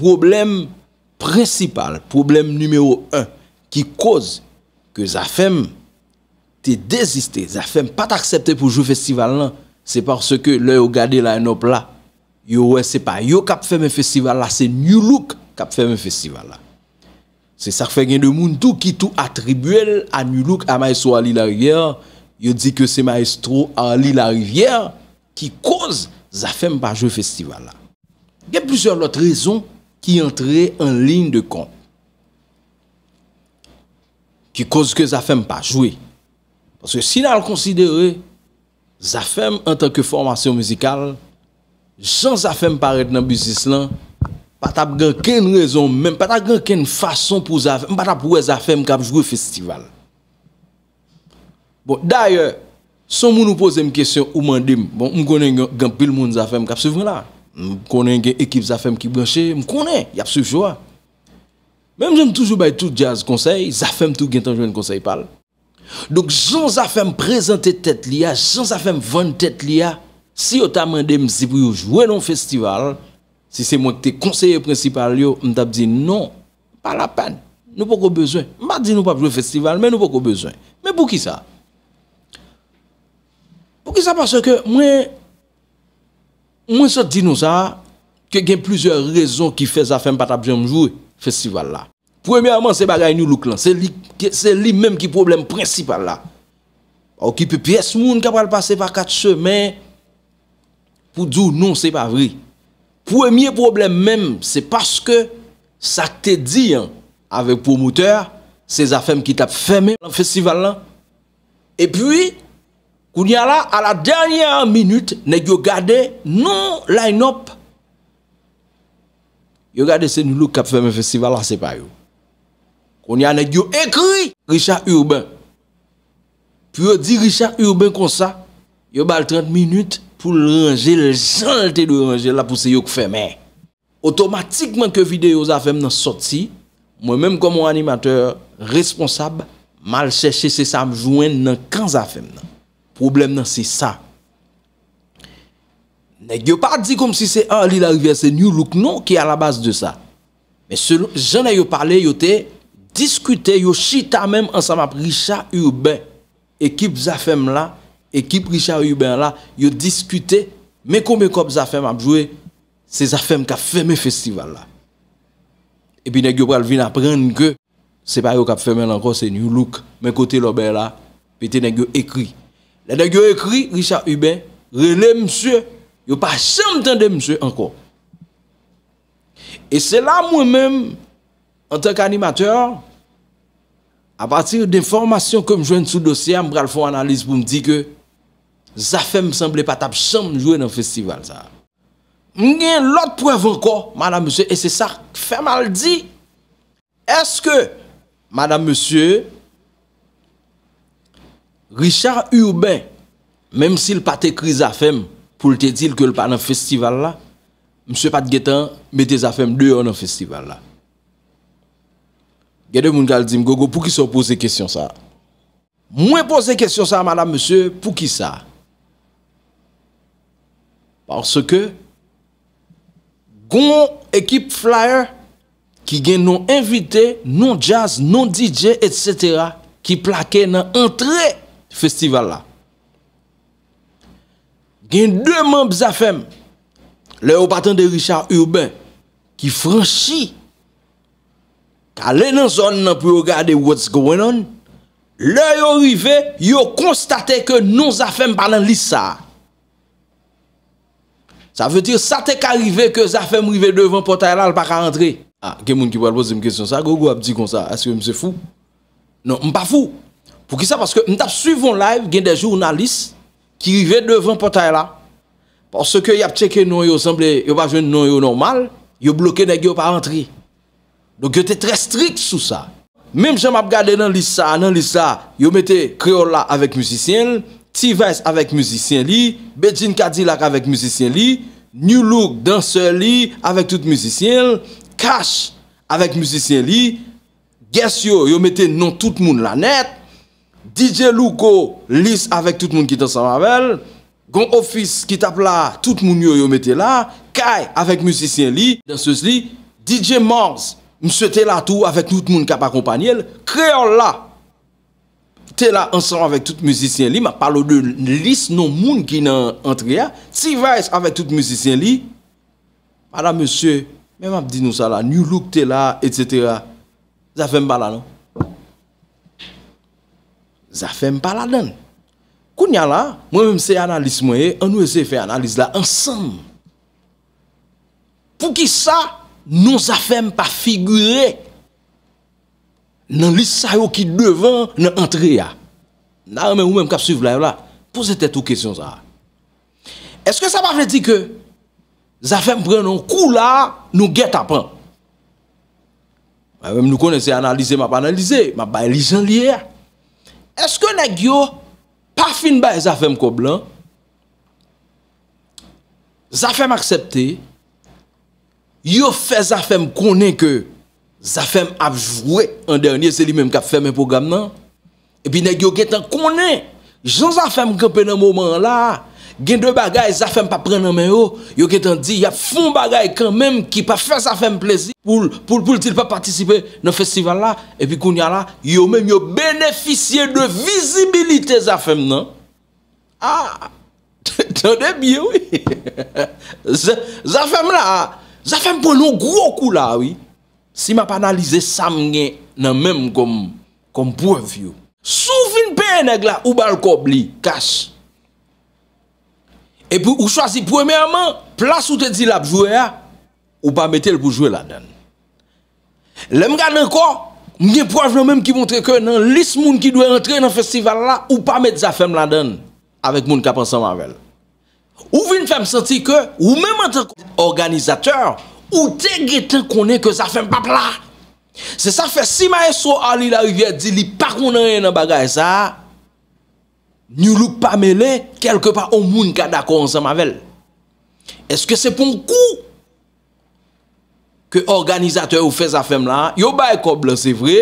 problem prinsipal, problem numero un, ki koz, ke zafem te deziste, zafem pa t'aksepte pou jou festival nan, se par se ke lè ou gade la enop la, yo wè se pa, yo kap fèm e festival la, se New Look kap fèm e festival la. Se sa fè gen de moun tou ki tou atribuel a New Look, a Maestro a Lila Rivière, yo di ke se Maestro a Lila Rivière, ki koz zafem pa jou festival la. Gen plizor lot rezon pou qui entrait en ligne de compte. Qui cause que Zafem pas jouer. Parce que si on considère Zafem en tant que formation musicale, sans Zafem paraît dans le business là, pas t'as raison, même pas t'as façon pour Zafem, pas t'as pour Zafem qui jouer au festival. Bon, d'ailleurs, si on nous pose une question ou m'en dit, bon, on connaît un pile monde Zafem qui suivre là. Je connais une équipe Zafem qui branche, je connais, il y a de joie. Même j'aime toujours bah, tout jazz conseil, Zafem tout le un conseil parle. Donc Jean Zafem présenter tête lia, Jean Zafem vendre tête Si vous t'a demandé si jouer dans festival, si c'est moi qui conseiller principal je t'a dit non, pas la peine. Nous pas besoin. M'a dit nous pas jouer festival, mais nous pas besoin. Mais pour qui ça Pour qui ça parce que moi Mwen se di nou sa, ke gen plusieurs rezon ki fe zafem pa tap jomjou festival la. Premièman se bagay nou louk lan, se li menm ki problem prensipal la. Ou ki pe piyes moun kapal pase pa kat semen, pou djou non se pa vri. Premiè problem menm se paske sa te di an, avek pou moutèr, se zafem ki tap feme festival la. E pwi... Koun ya la, a la dernye an minute, nek yo gade non line-up. Yo gade se nou loup kap fèm fèstival la se pa yo. Koun ya, nek yo ekri Richard Urbain. Pi yo di Richard Urbain kon sa, yo bal 30 minute pou l'renger, l'genre te l'renger la pou se yo kou fèm. Otomatikman ke videyo zafèm nan soti, mwen menm kon moun animateur responsab, mal chèche se sa mjouen nan kan zafèm nan. problem nan se sa. Nèk yo pa di kom si se an li la rive, se new look nou ki a la base de sa. Men se jenay yo pale, yo te diskute, yo shita menm ansam ap Richard Urbain, ekip zafem la, ekip Richard Urbain la, yo diskute, men kome kop zafem ap jowe, se zafem kap feme festival la. E pi nèk yo pral vin ap pren nke, se pa yo kap feme lankon se new look, men kote lor ben la pe te nèk yo ekri Le dek yo ekri Richard Hubin, rele msye, yo pa chanm tende msye anko. E se la mwen men, an tenk animateur, a patir den formasyon ke m jwenn sou dosye, m bral foun analiz pou m di ke, zafen m semble patap chanm jwenn an festival sa. M gen lot preve anko, madame msye, e se sa fèm al di, eske, madame msye, Richard Urbain Mem si l pat ekri zafem Pou l te dil ke l pa nan festival la Mse pat getan Mete zafem deyo nan festival la Gede moun kal di m gogo Pou ki so pose kestyon sa Mwen pose kestyon sa madame mse Pou ki sa Parce ke Gon ekip flyer Ki gen non invite Non jazz, non DJ etc Ki plake nan entre festival la. Gen de man bzafem, le ou paten de Richard Urbain, ki franchi, ka le nan zon nan pou yo gade what's going on, le yo rive, yo konstate ke nou zafem palan lisa. Sa ve tir sa te ka rive ke zafem rive devan pota yalal pa ka rentre. A, ah, gen moun ki wad pose mwen kesyon sa, go go ap di kon sa, aske mse fou? Non, mpa fou. Fou ki sa paske mtap suivon live gen de jounalist ki yive devan potay la. Paske yap cheke nou yo semble yo pa ven nou yo normal, yo bloke neg yo pa rentri. Donk yo te tre strik sou sa. Mem jama ap gade nan list sa, nan list sa, yo mette Creola avek musisyen, T-Vice avek musisyen li, Beijing Cadillac avek musisyen li, New Look danse li, avek tout musisyen li, Cash avek musisyen li, Gessio yo mette non tout moun la net, DJ Loukou lis avèk tout moun ki tan san avèl, Gon ofis ki tab la, tout moun yo yo metela, Kay avèk mousisyen li, Dansos li, DJ Mars mse te la tou avèk tout moun ka pa kompanyel, Kreyon la, te la ansan avèk tout mousisyen li, Ma palo de lis non moun ki nan antre ya, Tsi vayes avèk tout mousisyen li, Pala monsye, mè m ap di nou sa la, Nou louk te la, et cetera, Zafèm bala nou, Zafem fait pas la donne. Quand là, moi-même, c'est analyse, moi, on nous essaie fait faire analyse ensemble. Pour qui ça, nous affaires pas figurer dans liste qui devant, dans l'entrée. Non, mais ou même qui suivre là, là posez-vous cette question. Est-ce que ça ne veut dire que Zafem prend un coup là, nous guette à bah, Même nous connaissons, analyser, m'a pas analysé, m'a pas lié. Eske nè gyo pa fin ba e zafem kob lan? Zafem aksepte, yo fe zafem konen ke zafem apjouè an dernye, se li menm kap fèm en program nan? Epi nè gyo ketan konen, jen zafem kepe nan mouman la, Gen dwe bagay, zafem pa pren nan men oh. yo. Yo ketan di, ya fon bagay kan menm ki pa fè zafem plezi. Poul, poul, poul, til pa patisipe nan festival la. Epi koun ya la, yo menm yo beneficye de vizibilite zafem nan. Ha, ah! tande biye wii. Zafem la, zafem pren nou gwo kou la wii. Si ma panalize sam gen nan menm kom, kom pov yo. Sou fin pe eneg la, ou bal kob li, kash. E pou ou chwazi premèrman, plas ou te di la pou jwè ya, ou pa metel pou jwè la den. Lem gade nan kon, mwen proj le mèm ki montre ke nan lis moun ki dwe rentre nan festival la, ou pa met zafèm la den, avèk moun kapansan manvel. Ou vin fèm santi ke, ou mèm an tenkou organizatèr, ou tenké tenkounen ke zafèm pap la. Se sa fè si maè so ali la rivè, di li pak moun an yè nan bagay sa a, Nyo loupa mele kelkepa ou moun ka dako ansan mavel. Eske se pon kou ke organizatoy ou fe zafem la, yo bay kob la, se vre,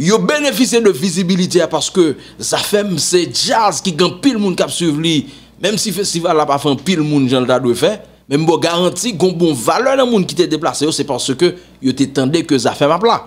yo benefise de vizibilite ya paske zafem se jazz ki gen pil moun kap suvli. Mem si festival la pa fan, pil moun jan lta dwe fe, mem bo garanti kon bon vale nan moun ki te deplase yo, se paske yo te tende ke zafem ap la.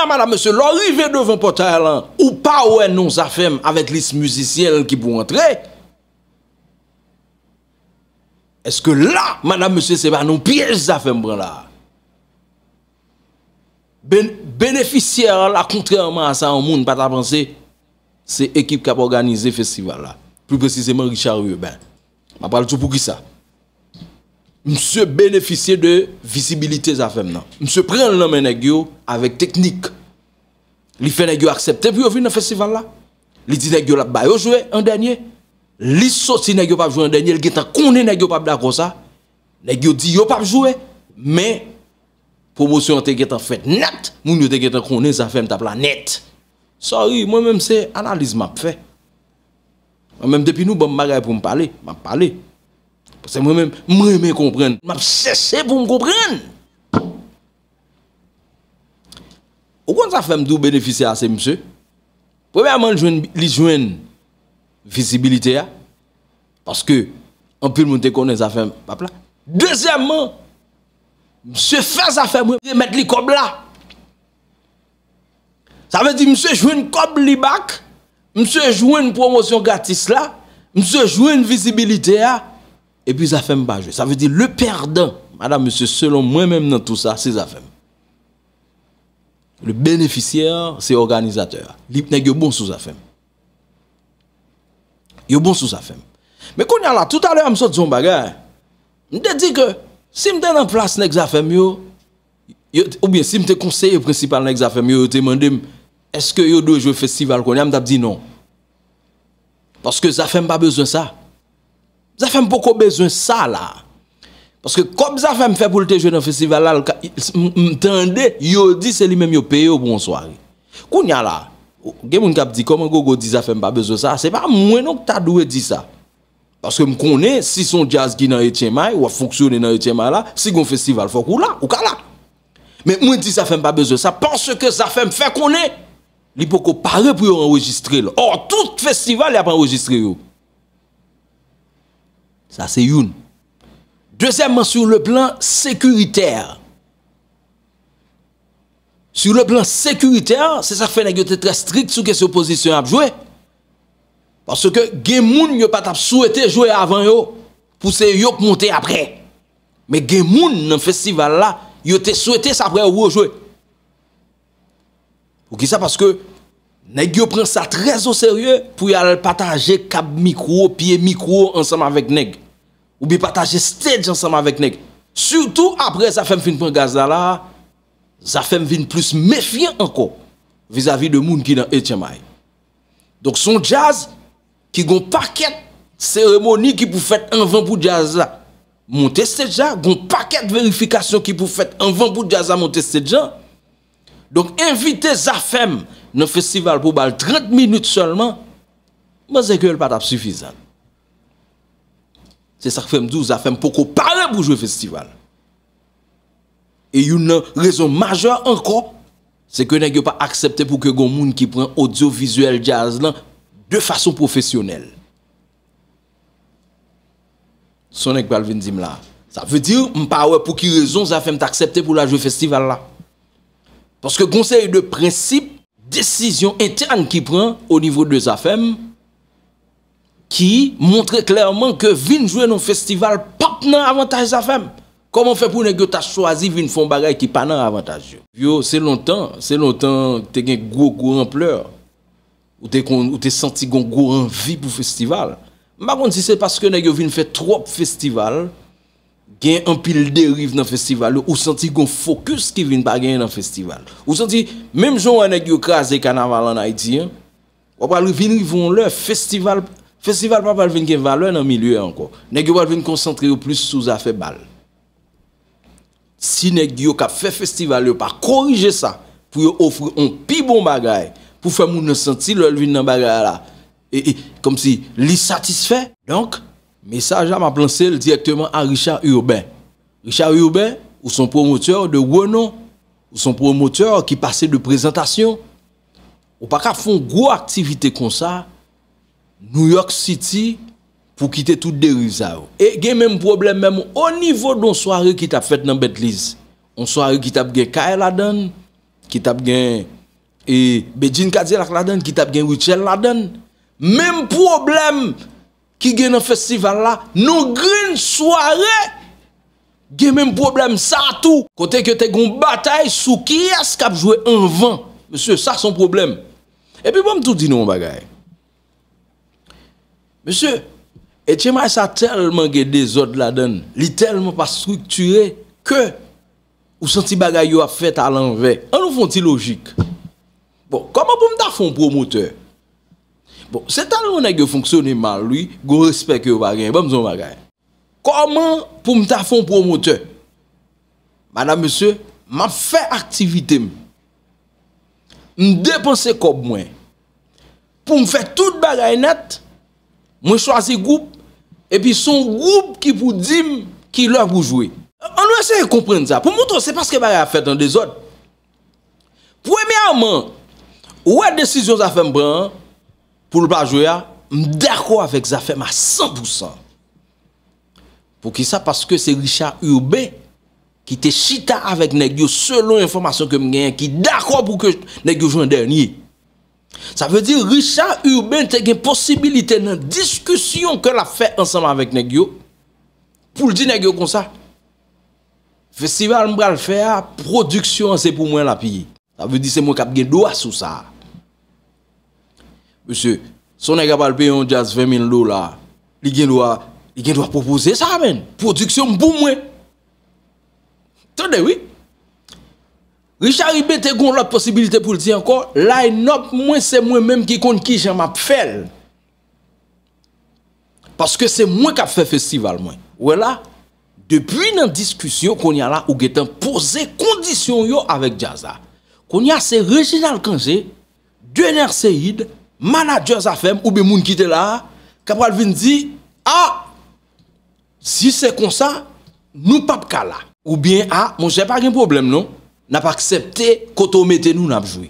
a Madame monsieur, l'arrivée devant portail hein, ou pas où nous a fait avec les musiciens qui pour entrer. Est-ce que là, madame, monsieur, c'est pas non piège à faire là? Ben, bénéficiaire là, contrairement à ça, au monde pas penser, c'est l'équipe qui a organisé le festival là. Plus précisément, Richard Urbain. Ma parle tout pour qui ça? Monsieur bénéficie de visibilité zafem nan. Mse pren nan men negyo avec technique. un dernier. festival là, Li di negyo la bayo jwè an dernier, un dernier. negyo pas jouer un dernier, Li getan connait negyo yo pas kon ça. dit yo jouer, mais promotion fait net. Moun yo un dernier. la net. Sorry, moi-même c'est analyse map fait. Moi même bon Se mwen mwen mwen kompren Mwen ap sese pou mwen kompren O kon sa fèm dou beneficia se msè Premèman li jwen visibilite ya Paske anpil mwen te konen sa fèm Dezèman Msè fèm sa fèm mwen met li kob la Sa vè di msè jwen kob li bak Msè jwen promosyon gatis la Msè jwen visibilite ya et puis Zafem pas joué Ça veut dire le perdant, madame, monsieur, selon moi-même dans tout ça, c'est Zafem Le bénéficiaire, c'est organisateur. L'hypnègue bon sous Zafem femme. bon sous Zafem Mais quand y a là, tout à l'heure, je me suis dit Je dit que si je suis en place dans Zafem ou bien si je suis conseiller principal dans Zafem femme, je demandé est-ce que je dois jouer au festival Je me dit non. Parce que Zafem n'a pas besoin de ça. Zafèm pou ko bezwen sa la. Paske kom zafèm fe pou ltejou nan festival la, m tende, yodi se li menm yo peyo bonsoari. Koun ya la, gen moun kap di, koman gogo di zafèm pa bezwen sa, se pa mwen nouk ta dwe di sa. Paske m konen, si son jazz ki nan etien may, ou a fonksyoni nan etien may la, si gon festival fok ou la, ou ka la. Men mwen di zafèm pa bezwen sa, panse ke zafèm fe konen, li pou ko pare pou yo enregistre la. Or, tout festival ya pa enregistre yo. Ça, c'est une. Deuxièmement, sur le plan sécuritaire. Sur le plan sécuritaire, c'est ça qui fait que très strict sur question position à jouer. Parce que les gens ne pas souhaité jouer avant eux pour se yo monter après. Mais les gens dans le festival là, ils ont souhaité ça après jouer. Pour qui ça parce que nèg yo prend ça très au sérieux pour y aller partager cap micro, pied micro ensemble avec Nègre. Ou bi pataje stej ansama vek nek. Surtou apre zafem finpon gazda la, zafem vin plus mefyan anko vizavi de moun ki nan etyemay. Donk son jaz ki gon paket seremoni ki pou fèt anvan pou jaz la, monte stej la, gon paket verifikasyon ki pou fèt anvan pou jaz la, monte stej la. Donk invite zafem nan festival pou bal 30 minout solman, ma zekye el patap sufizat. C'est ça que fait 12 a ça fait me beaucoup parler pour jouer festival. Et une raison majeure encore, c'est que n'est pas accepté pour que les gens qui prend audiovisuel jazz de façon professionnelle. Son ek pas venir dire là. Ça veut dire, m'pa pour qui raison ça fait m'accepter pour la jouer festival là. Parce que conseil de principe, décision interne qui prend au niveau de ZAFEM, Ki montre klerman ke vin jwe nou festival pat nan avantaj sa fem. Koman fe pou negyo ta chwazi vin fon bagay ki pan nan avantaj yo. Yo, se lontan, se lontan te gen gwo gwo an pleur. Ou te senti gwo gwo an vi pou festival. Mbakon si se paske negyo vin fe trop festival, gen an pil deriv nan festival. Ou senti gwo fokus ki vin bagay nan festival. Ou senti, mem jwa negyo kras de kanaval an Haiti. Ou pa li vin rivon le festival an festival. Festival pa valvin gen valwen nan milye anko. Nèk yo valvin konsantre yo plis souza fe bal. Si nèk yo ka fe festival yo pa korije sa, pou yo ofre on pi bon bagay, pou fe moun nesanti lò valvin nan bagay la. E, e, kom si, li satisfe. Donk, mesaj a ma plansel direkteman a Richard Urbain. Richard Urbain, ou son promoteur de gwenon, ou son promoteur ki pase de prezentasyon, ou pa ka fon gwo aktivite kon sa, New York City pou kite tout de rizav. E gen menm problem menm o nivou don soarey ki tap fet nan Betliz. On soarey ki tap gen Kyle laden, ki tap gen e, Bejin Kadzi lak laden, ki tap gen Richelle laden. Menm problem ki gen nan festival la, non green soarey, gen menm problem sa tou. Kote kote gon batay sou kias kap jwe 1-20. Monsye, sa son problem. E pi bon mtou dinon bagay? Monsye, etye ma y sa telman gede zot la den, li telman pa strukture ke ou santi bagay yo a fet alan ve. An nou fonti logik? Bon, koman pou mta fon promoteur? Bon, setan yon a ge fonksyon ni man lwi, go respek yo bagay, ban mzon bagay. Koman pou mta fon promoteur? Madame, monsye, ma fè aktivitè m. M depanse kob mwen. Pou m fè tout bagay net, Mwen chwazi goup, epi son goup ki pou dim ki lò pou jwè. An wè sè yè komprende zè. Pou mouton, se pa sè kè ba yè a fèd an de zòd. Pou emè a man, wè desisyon zafèm prè an, pou lò pa jwè a, m dèkò avèk zafèm a 100%. Pou ki sa, paske se Richard Urbe, ki te chita avèk nèk yo selon informasyon ke m genyen, ki dèkò pou ke nèk yo jwè an dernye. Sa ve di Richard Urbain te gen posibilite nan diskusyon ke la fe ansama vek negyo. Poul di negyo kon sa. Festival mbra l fe a, produksyon se pou mwen la pi. Sa ve di se mwen kap gen do asou sa. Monsi, son nega palpe yon jazz femen lo la, li gen do a, li gen do a propose sa men. Produksyon pou mwen. Tade wik. Richard Ibete goun lot posibilite pou li di ankon, line-up mwen se mwen menm ki kon ki jama pfel. Paske se mwen ka pfel festival mwen. Ouwe la, depi nan diskusyon kon ya la, ou getan pose kondisyon yo avèk Jazza, kon ya se Regine Alkanje, Dwener Seyid, manager zafem, oube moun ki te la, Kabral Vinzi, a, si se konsa, nou pap kala. Oubyen a, mwen jè pa gen problem non, N'a pa aksepte koto mette nou n'apjwe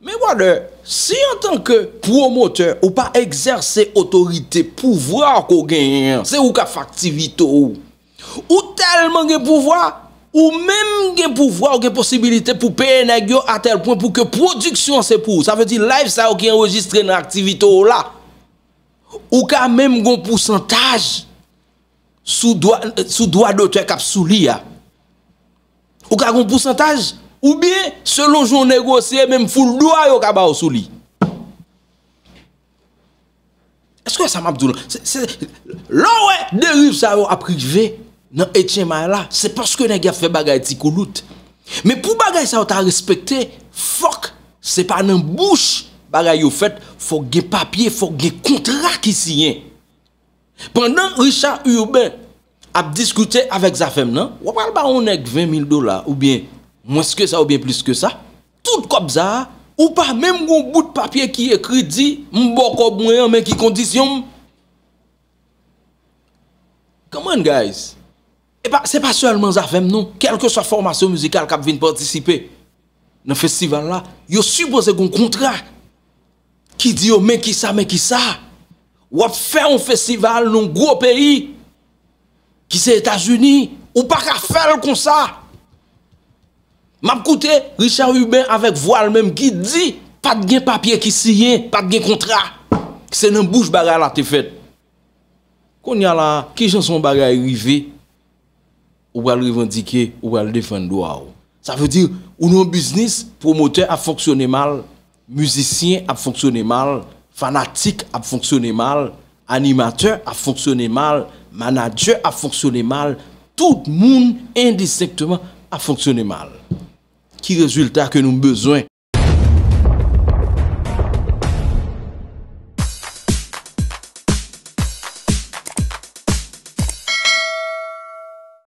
Me wade, si an tanke promoteur Ou pa ekserse otorite pouvwa kou genyen Se ou ka faktivite ou Ou telman gen pouvwa Ou menm gen pouvwa ou gen posibilite pou pe ena gyo atel point Pou ke prodiksyon se pou Sa ve di live sa ou ki enregistre nan aktivite ou la Ou ka menm gon pousantaj Sou doa dotwe kap sou li ya Ou ka kon pousantaj? Ou biye, se lonjou negosye, menm foul lwa yo ka ba osou li? Eskou ya sa map dounan? Lo we, deriv sa yo apri kve, nan etche may la, se paske nan gya fe bagay etikou lout. Men pou bagay sa yo ta respekte, fok, se pa nan bouch, bagay yo fet, fok gen papye, fok gen kontrak isi yen. Pendan Richard Urbain, ap diskute avek zafem nan, wapal ba onek 20.000 dola, ou bien mweske sa ou bien plis ke sa, tout kop za, ou pa menm goun bout papye ki ekri di, mboko mwenye mwenki kondisyon. Come on guys. Epa, se pa sèlman zafem nan, kelke sa formasyon muzikal kap vin participe nan festival la, yo subo zè goun kontra ki di yo mwenki sa mwenki sa, wap fè an festival nan gwo peyi Ki se Etat-Unis, ou pa ka fel kon sa. Mab koute, Richard Rubin avek voal menm ki di, pat gen papye ki siyen, pat gen kontra. Ki se nan bouj bagay la te fet. Kon yala, ki janson bagay rivi, ou al revandike, ou al defen do a ou. Sa ve dir, ou nan biznis, promoteur ap foksyone mal, muzisyen ap foksyone mal, fanatik ap foksyone mal, animateur ap foksyone mal, manager a fonctionné mal, tout le monde indistinctement a fonctionné mal. Qui résultat que nous avons besoin